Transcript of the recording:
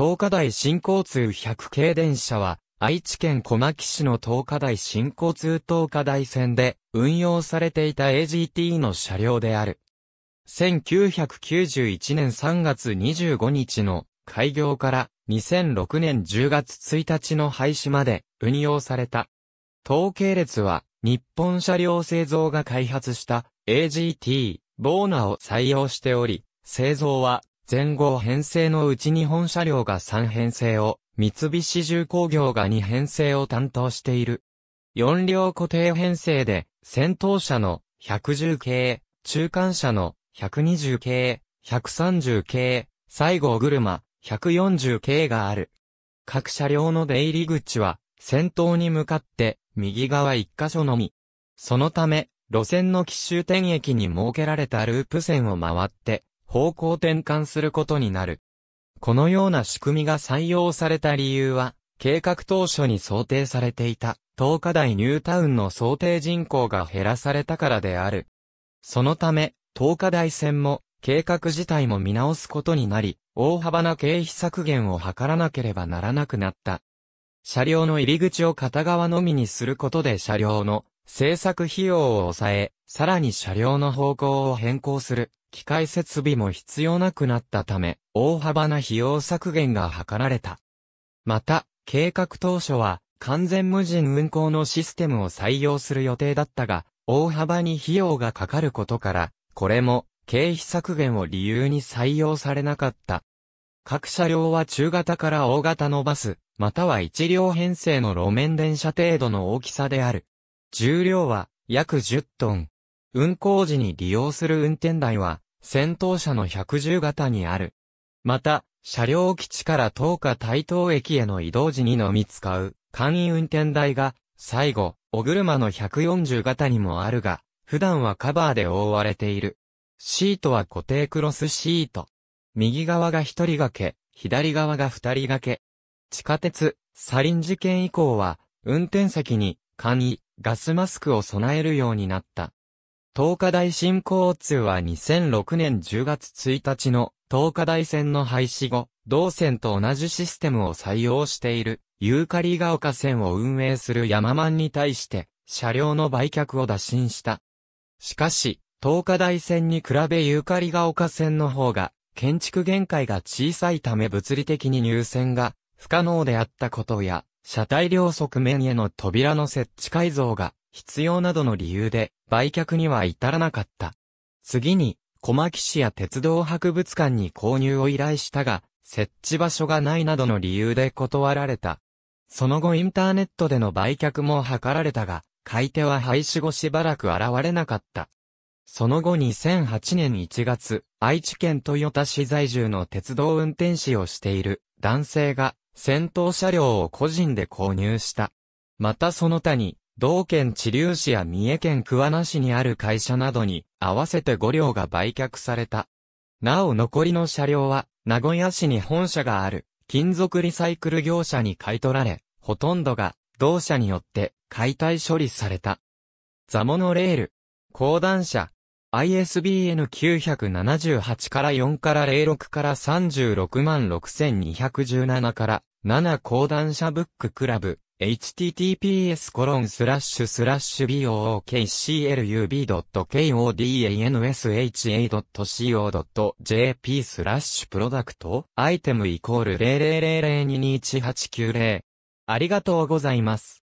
東華大新交通100系電車は、愛知県小牧市の東華大新交通東華大線で運用されていた AGT の車両である。1991年3月25日の開業から2006年10月1日の廃止まで運用された。統計列は日本車両製造が開発した AGT ボーナを採用しており、製造は前後編成のうち日本車両が3編成を、三菱重工業が2編成を担当している。4両固定編成で、先頭車の110系、中間車の120系、130系、最後車、140系がある。各車両の出入り口は、先頭に向かって、右側1箇所のみ。そのため、路線の奇襲点駅に設けられたループ線を回って、方向転換することになる。このような仕組みが採用された理由は、計画当初に想定されていた、東華大ニュータウンの想定人口が減らされたからである。そのため、東華大線も、計画自体も見直すことになり、大幅な経費削減を図らなければならなくなった。車両の入り口を片側のみにすることで車両の制作費用を抑え、さらに車両の方向を変更する機械設備も必要なくなったため、大幅な費用削減が図られた。また、計画当初は完全無人運行のシステムを採用する予定だったが、大幅に費用がかかることから、これも経費削減を理由に採用されなかった。各車両は中型から大型のバス、または一両編成の路面電車程度の大きさである。重量は約10トン。運行時に利用する運転台は、戦闘車の110型にある。また、車両基地から東下台東駅への移動時にのみ使う、簡易運転台が、最後、お車の140型にもあるが、普段はカバーで覆われている。シートは固定クロスシート。右側が一人掛け、左側が二人掛け。地下鉄、サリン事件以降は、運転席に、簡易、ガスマスクを備えるようになった。東華大新交通は2006年10月1日の東華大線の廃止後、同線と同じシステムを採用している、ユーカリが丘線を運営するヤママンに対して、車両の売却を打診した。しかし、東華大線に比べユーカリが丘線の方が、建築限界が小さいため物理的に入線が不可能であったことや、車体両側面への扉の設置改造が必要などの理由で売却には至らなかった。次に、小牧市や鉄道博物館に購入を依頼したが、設置場所がないなどの理由で断られた。その後インターネットでの売却も図られたが、買い手は廃止後しばらく現れなかった。その後2008年1月、愛知県豊田市在住の鉄道運転士をしている男性が戦闘車両を個人で購入した。またその他に、同県知立市や三重県桑名市にある会社などに合わせて5両が売却された。なお残りの車両は、名古屋市に本社がある金属リサイクル業者に買い取られ、ほとんどが同社によって解体処理された。ザモノレール、高段車、ISBN978 から4から06から36万6217から7講談社ブッククラブ、https コロンスラッシュスラッシュ bookclub.kodensha.co.jp スラッシュプロダクトアイテムイコール000022890ありがとうございます。